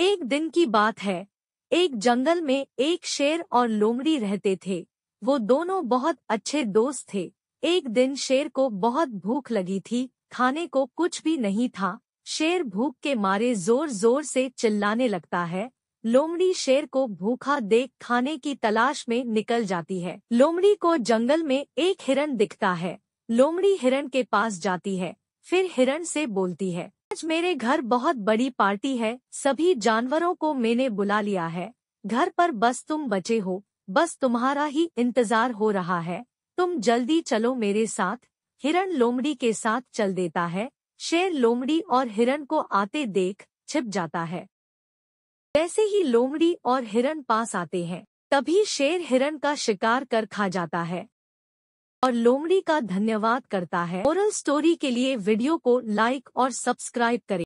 एक दिन की बात है एक जंगल में एक शेर और लोमड़ी रहते थे वो दोनों बहुत अच्छे दोस्त थे एक दिन शेर को बहुत भूख लगी थी खाने को कुछ भी नहीं था शेर भूख के मारे जोर जोर से चिल्लाने लगता है लोमड़ी शेर को भूखा देख खाने की तलाश में निकल जाती है लोमड़ी को जंगल में एक हिरण दिखता है लोमड़ी हिरण के पास जाती है फिर हिरण से बोलती है आज मेरे घर बहुत बड़ी पार्टी है सभी जानवरों को मैंने बुला लिया है घर पर बस तुम बचे हो बस तुम्हारा ही इंतजार हो रहा है तुम जल्दी चलो मेरे साथ हिरण लोमड़ी के साथ चल देता है शेर लोमड़ी और हिरण को आते देख छिप जाता है जैसे ही लोमड़ी और हिरण पास आते हैं तभी शेर हिरण का शिकार कर खा जाता है और लोमड़ी का धन्यवाद करता है ओरल स्टोरी के लिए वीडियो को लाइक और सब्सक्राइब करें